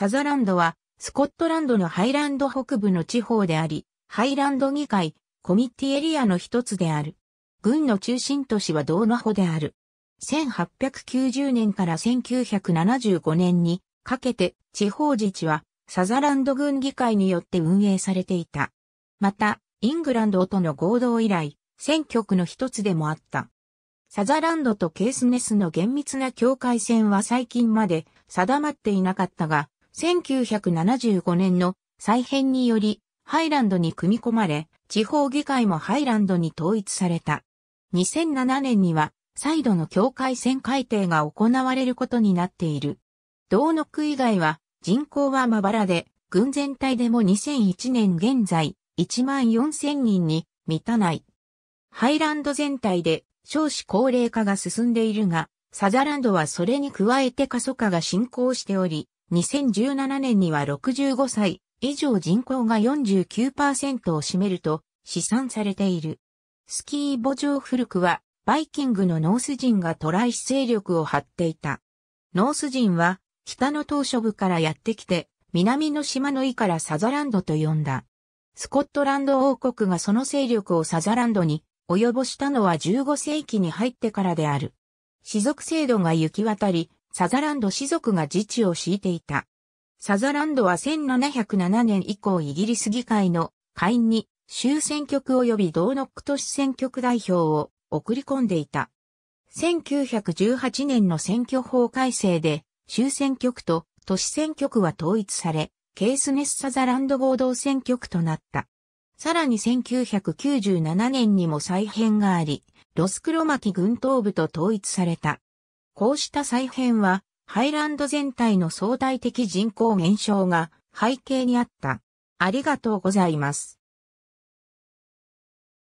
サザランドは、スコットランドのハイランド北部の地方であり、ハイランド議会、コミッティエリアの一つである。軍の中心都市はドーナホである。1890年から1975年にかけて地方自治はサザランド軍議会によって運営されていた。また、イングランドとの合同以来、選挙区の一つでもあった。サザランドとケースネスの厳密な境界線は最近まで定まっていなかったが、1975年の再編により、ハイランドに組み込まれ、地方議会もハイランドに統一された。2007年には、再度の境界線改定が行われることになっている。道の区以外は人口はまばらで、軍全体でも2001年現在1万4000人に満たない。ハイランド全体で少子高齢化が進んでいるが、サザランドはそれに加えて過疎化が進行しており、2017年には65歳以上人口が49%を占めると試算されている。スキーボジョー古くはバイキングのノース人がトライ勢力を張っていた。ノース人は北の島諸部からやってきて南の島の井からサザランドと呼んだ。スコットランド王国がその勢力をサザランドに及ぼしたのは15世紀に入ってからである。士族制度が行き渡り、サザランド氏族が自治を敷いていた。サザランドは1707年以降イギリス議会の会院に州選挙区及びーノック都市選挙区代表を送り込んでいた。1918年の選挙法改正で州選挙区と都市選挙区は統一され、ケースネスサザランド合同選挙区となった。さらに1997年にも再編があり、ロスクロマキ軍東部と統一された。こうした再編は、ハイランド全体の相対的人口減少が背景にあった。ありがとうございます。